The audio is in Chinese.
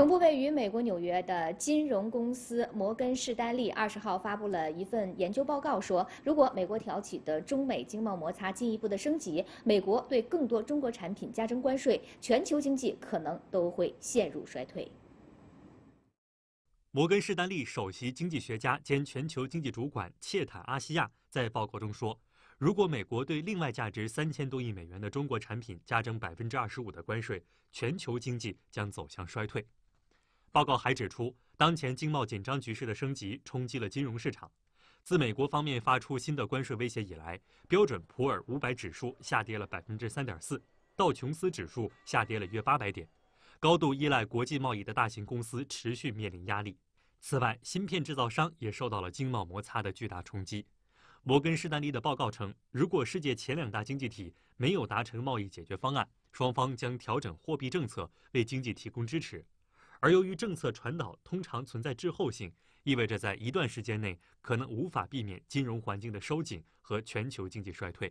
总部位于美国纽约的金融公司摩根士丹利二十号发布了一份研究报告，说如果美国挑起的中美经贸摩擦进一步的升级，美国对更多中国产品加征关税，全球经济可能都会陷入衰退。摩根士丹利首席经济学家兼全球经济主管切坦阿西亚在报告中说，如果美国对另外价值三千多亿美元的中国产品加征百分之二十五的关税，全球经济将走向衰退。报告还指出，当前经贸紧张局势的升级冲击了金融市场。自美国方面发出新的关税威胁以来，标准普尔五百指数下跌了百分之三点四，道琼斯指数下跌了约八百点。高度依赖国际贸易的大型公司持续面临压力。此外，芯片制造商也受到了经贸摩擦的巨大冲击。摩根士丹利的报告称，如果世界前两大经济体没有达成贸易解决方案，双方将调整货币政策，为经济提供支持。而由于政策传导通常存在滞后性，意味着在一段时间内可能无法避免金融环境的收紧和全球经济衰退。